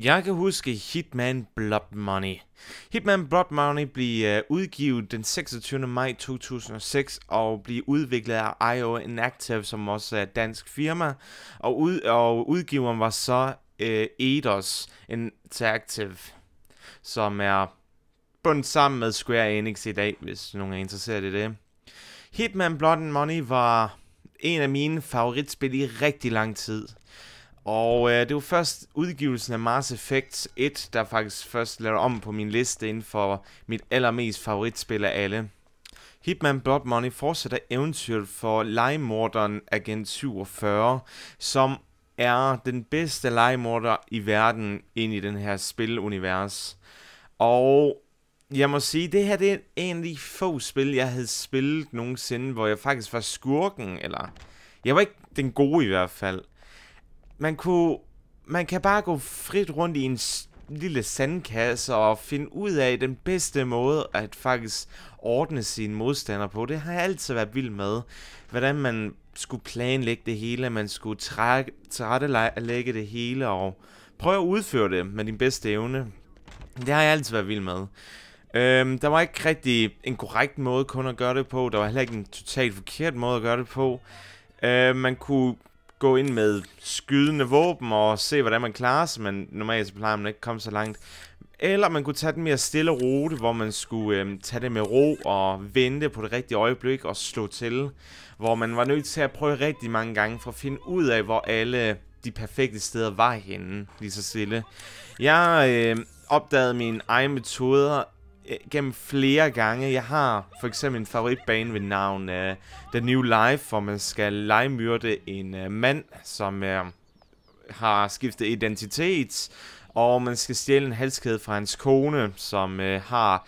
Jeg kan huske Hitman Blood Money. Hitman Blood Money blev øh, udgivet den 26. maj 2006 og blev udviklet af IO Inactive, som også er et dansk firma. Og, ud, og udgiveren var så uh, Eidos Interactive, som er bundet sammen med Square Enix i dag, hvis nogen er interesseret i det. Hitman Blood Money var en af mine favoritspil i rigtig lang tid. Og øh, det var først udgivelsen af Mars Effect 1, der faktisk først lavede om på min liste inden for mit allermest favoritspil af alle. Hitman Blood Money fortsætter eventyret for legemorderen Agent 47, som er den bedste legemorder i verden ind i den her spilunivers. Og jeg må sige, det her det er en af de få spil, jeg havde spillet nogensinde, hvor jeg faktisk var skurken, eller... Jeg var ikke den gode i hvert fald man kunne... Man kan bare gå frit rundt i en lille sandkasse og finde ud af den bedste måde at faktisk ordne sine modstandere på. Det har jeg altid været vild med. Hvordan man skulle planlægge det hele, man skulle trække, det hele og prøve at udføre det med din bedste evne. Det har jeg altid været vild med. Øhm, der var ikke rigtig en korrekt måde kun at gøre det på. Der var heller ikke en totalt forkert måde at gøre det på. Øhm, man kunne gå ind med skydende våben og se, hvordan man klarer sig, men normalt så plejer man ikke at komme så langt. Eller man kunne tage den mere stille rute, hvor man skulle øh, tage det med ro og vente på det rigtige øjeblik og slå til. Hvor man var nødt til at prøve rigtig mange gange for at finde ud af, hvor alle de perfekte steder var henne, lige så stille. Jeg øh, opdagede mine egne metoder Øh, gennem flere gange. Jeg har for eksempel en favoritbane ved navn uh, The New Life, hvor man skal legemyrde en uh, mand, som uh, har skiftet identitet, og man skal stjæle en halskæde fra hans kone, som uh, har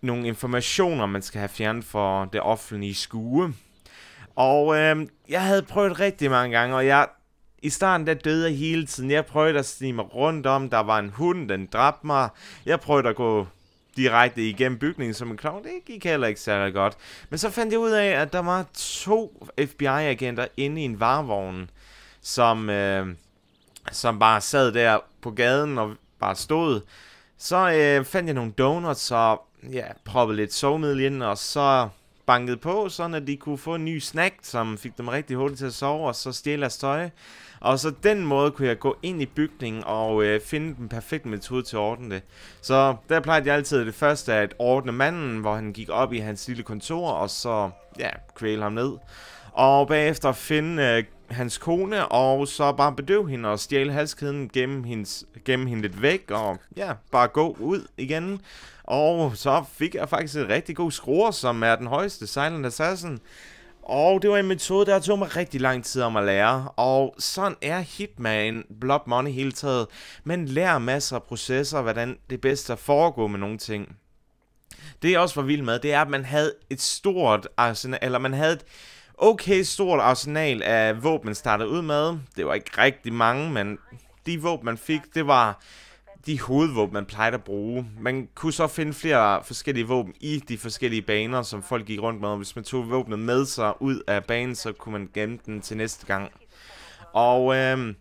nogle informationer, man skal have fjernet for det offentlige skue. Og uh, jeg havde prøvet rigtig mange gange, og jeg i starten der døde jeg hele tiden. Jeg prøvede at snige mig rundt om. Der var en hund, den dræbte mig. Jeg prøvede at gå direkte igennem bygningen som en klovn. Det gik heller ikke særlig godt. Men så fandt jeg ud af, at der var to FBI-agenter inde i en varevogn, som, øh, som bare sad der på gaden og bare stod. Så øh, fandt jeg nogle donuts og ja, proppede lidt sovemiddel ind, og så bankede på, sådan at de kunne få en ny snack, som fik dem rigtig hurtigt til at sove, og så stjæle deres tøj. Og så den måde kunne jeg gå ind i bygningen og øh, finde den perfekte metode til at ordne det. Så der plejede jeg altid det første at ordne manden, hvor han gik op i hans lille kontor, og så, ja, kvæle ham ned. Og bagefter finde øh, hans kone, og så bare bedøve hende og stjæle halskæden, gemme, hendes, gemme hende lidt væk, og ja, bare gå ud igen. Og så fik jeg faktisk en rigtig god score, som er den højeste Silent Assassin. Og det var en metode, der tog mig rigtig lang tid om at lære, og sådan er Hitman Blood Money hele taget. Man lærer masser af processer, hvordan det bedste at foregå med nogle ting. Det jeg også var vild med, det er, at man havde et stort arsenal, eller man havde et okay stort arsenal af våben, man startede ud med. Det var ikke rigtig mange, men de våben, man fik, det var de hovedvåben, man plejede at bruge. Man kunne så finde flere forskellige våben i de forskellige baner, som folk gik rundt med. hvis man tog våbnet med sig ud af banen, så kunne man gemme den til næste gang. Og øh,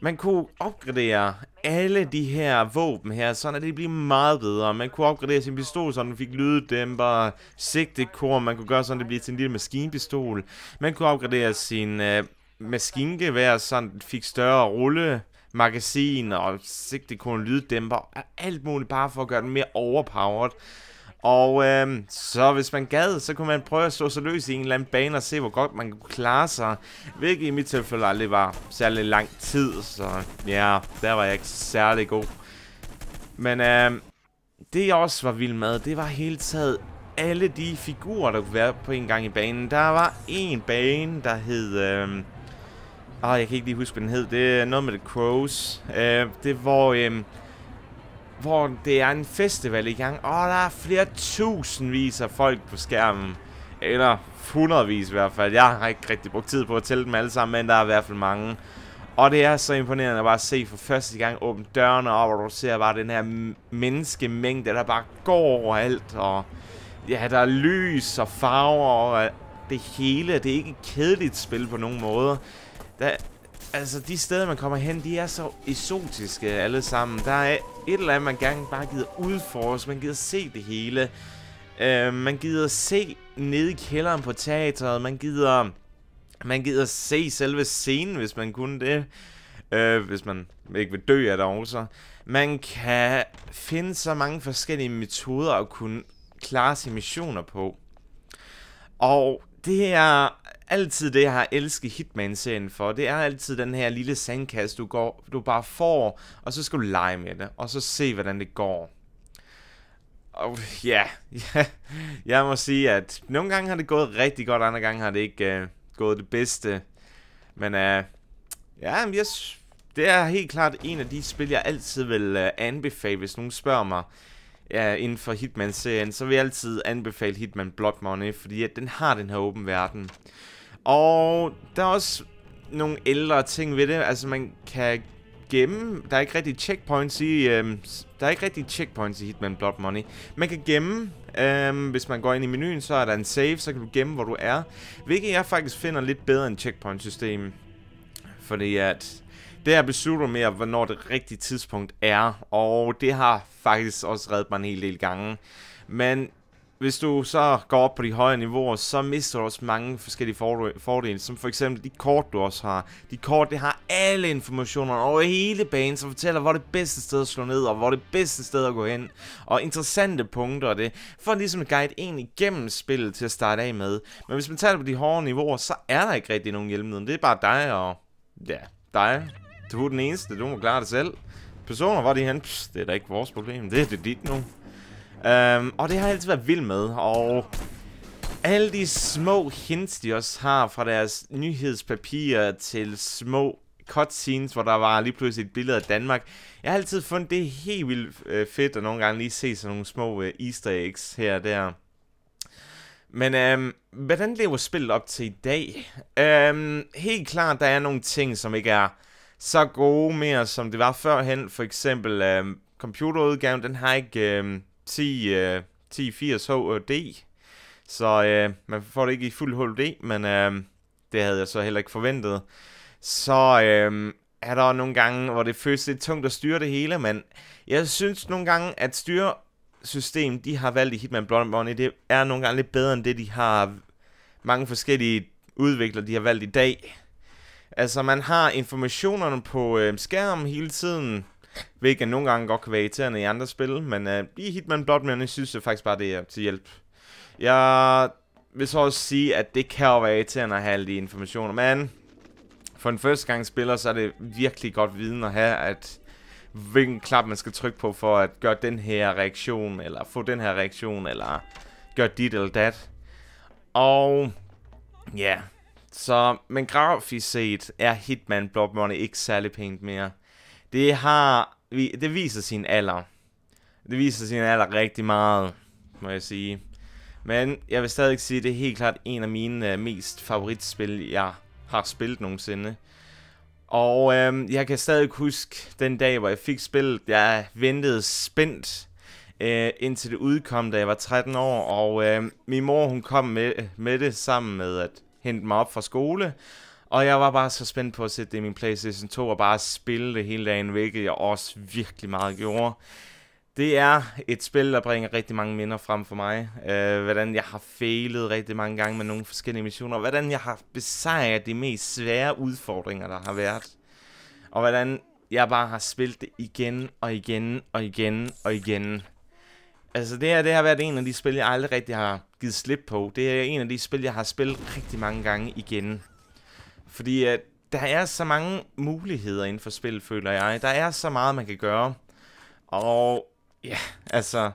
man kunne opgradere alle de her våben her, sådan at det blev meget bedre. Man kunne opgradere sin pistol, så den fik lyddæmper, sigtekor, man kunne gøre sådan, at det blev til en lille maskinpistol. Man kunne opgradere sin øh, maskingevær, så den fik større rulle magasin og sigtekone, lyddæmper og alt muligt, bare for at gøre den mere overpowered. Og øh, så hvis man gad, så kunne man prøve at slå sig løs i en eller anden bane og se, hvor godt man kunne klare sig. Hvilket i mit tilfælde aldrig var særlig lang tid, så ja, der var jeg ikke særlig god. Men øh, det jeg også var vild med, det var hele taget alle de figurer, der kunne være på en gang i banen. Der var en bane, der hed... Øh, Ah, jeg kan ikke lige huske, hvad den hed. Det er noget med The Crows. Uh, det er, hvor... um, hvor det er en festival i gang. Og der er flere tusindvis af folk på skærmen. Eller hundredvis i hvert fald. Jeg har ikke rigtig brugt tid på at tælle dem alle sammen, men der er i hvert fald mange. Og det er så imponerende at bare se for første gang åbne dørene op, og du ser bare den her menneskemængde, der bare går overalt. Og ja, der er lys og farver og det hele. Det er ikke et kedeligt spil på nogen måde. Der, altså, de steder, man kommer hen, de er så eksotiske alle sammen. Der er et eller andet, man gerne bare gider udforske. Man gider se det hele. Øh, man gider se nede i kælderen på teateret. Man gider... Man gider se selve scenen, hvis man kunne det. Øh, hvis man ikke vil dø af det også. Man kan finde så mange forskellige metoder at kunne klare sine missioner på. Og det er altid det, jeg har elsket Hitman-serien for. Det er altid den her lille sandkasse, du, går, du bare får, og så skal du lege med det, og så se, hvordan det går. Og ja, ja, jeg må sige, at nogle gange har det gået rigtig godt, andre gange har det ikke uh, gået det bedste. Men uh, ja, jeg, det er helt klart en af de spil, jeg altid vil uh, anbefale, hvis nogen spørger mig ja, inden for Hitman-serien, så vil jeg altid anbefale Hitman Blood Money, fordi at den har den her åben verden. Og der er også nogle ældre ting ved det. Altså, man kan gemme. Der er ikke rigtig checkpoints i... Øh, der er ikke rigtig checkpoints i Hitman Blood Money. Man kan gemme. Øh, hvis man går ind i menuen, så er der en save, så kan du gemme, hvor du er. Hvilket jeg faktisk finder lidt bedre end checkpoint-systemet. Fordi at... her beslutter med, hvornår det rigtige tidspunkt er. Og det har faktisk også reddet mig en hel del gange. Men hvis du så går op på de højere niveauer, så mister du også mange forskellige fordele, som for eksempel de kort, du også har. De kort, det har alle informationer over hele banen, som fortæller, hvor det bedste sted at slå ned, og hvor det bedste sted at gå hen, og interessante punkter og det, for ligesom at guide en igennem spillet til at starte af med. Men hvis man tager det på de hårde niveauer, så er der ikke rigtig nogen hjælpemiddel. Det er bare dig og... ja, dig. Du er den eneste, du må klare det selv. Personer, var de hen? Pff, det er da ikke vores problem, det er det dit nu. Um, og det har jeg altid været vild med, og alle de små hints, de også har fra deres nyhedspapirer til små cutscenes, hvor der var lige pludselig et billede af Danmark. Jeg har altid fundet det helt vildt øh, fedt at nogle gange lige se sådan nogle små øh, easter eggs her og der. Men øhm, hvordan lever spillet op til i dag? Øhm, helt klart, der er nogle ting, som ikke er så gode mere, som det var førhen. For eksempel øhm, computerudgaven, den har ikke øhm, 10, uh, 1080 HD, så uh, man får det ikke i fuld HD, men uh, det havde jeg så heller ikke forventet. Så uh, er der nogle gange, hvor det føles lidt tungt at styre det hele, men jeg synes nogle gange, at styresystem, de har valgt i Hitman Blood Money, det er nogle gange lidt bedre end det, de har mange forskellige udviklere, de har valgt i dag. Altså, man har informationerne på øh, skærmen hele tiden, hvilket nogle gange godt kan være irriterende i andre spil, men uh, i Hitman Blood Money synes jeg faktisk bare, det er til hjælp. Jeg vil så også sige, at det kan jo være irriterende at have alle de informationer, men for en første gang spiller, så er det virkelig godt viden at have, at hvilken klap man skal trykke på for at gøre den her reaktion, eller få den her reaktion, eller gøre dit eller dat. Og ja, yeah. så, men grafisk set er Hitman Blood Money ikke særlig pænt mere. Det har... Det viser sin alder. Det viser sin alder rigtig meget, må jeg sige. Men jeg vil stadig sige, at det er helt klart en af mine øh, mest favoritspil, jeg har spillet nogensinde. Og øh, jeg kan stadig huske den dag, hvor jeg fik spillet. Jeg ventede spændt øh, indtil det udkom, da jeg var 13 år. Og øh, min mor hun kom med, med det sammen med at hente mig op fra skole. Og jeg var bare så spændt på at sætte det i min Playstation 2 og bare spille det hele dagen, hvilket jeg også virkelig meget gjorde. Det er et spil, der bringer rigtig mange minder frem for mig. Øh, hvordan jeg har fejlet rigtig mange gange med nogle forskellige missioner. Hvordan jeg har besejret de mest svære udfordringer, der har været. Og hvordan jeg bare har spillet det igen og igen og igen og igen. Altså det her, det har været en af de spil, jeg aldrig rigtig har givet slip på. Det er en af de spil, jeg har spillet rigtig mange gange igen. Fordi at der er så mange muligheder inden for spil, føler jeg. Der er så meget, man kan gøre. Og ja, altså...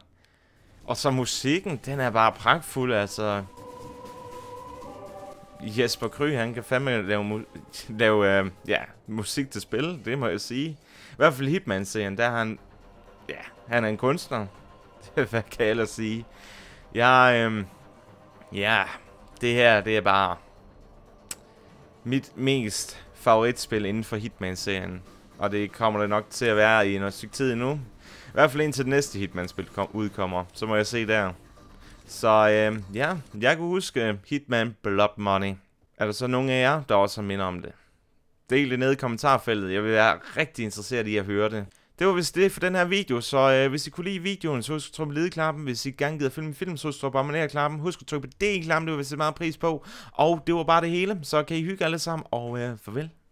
Og så musikken, den er bare pragtfuld, altså... Jesper Kry, han kan fandme lave, mu- lave øh, ja, musik til spil, det må jeg sige. I hvert fald Hitman-serien, der er han... Ja, han er en kunstner. Hvad kan jeg ellers sige? Jeg, øh, ja, det her, det er bare mit mest favoritspil inden for Hitman-serien. Og det kommer det nok til at være i en stykke tid endnu. I hvert fald indtil det næste Hitman-spil udkommer. Så må jeg se der. Så øh, ja, jeg kunne huske Hitman Blood Money. Er der så nogen af jer, der også har minder om det? Del det nede i kommentarfeltet. Jeg vil være rigtig interesseret i at høre det. Det var vist det for den her video, så øh, hvis I kunne lide videoen, så husk at trykke på ledeklappen. Hvis I gerne gider filme film, så husk at abonnere klappen. Husk at trykke på det klappen, det vil jeg sætte meget pris på. Og det var bare det hele, så kan I hygge alle sammen, og øh, farvel.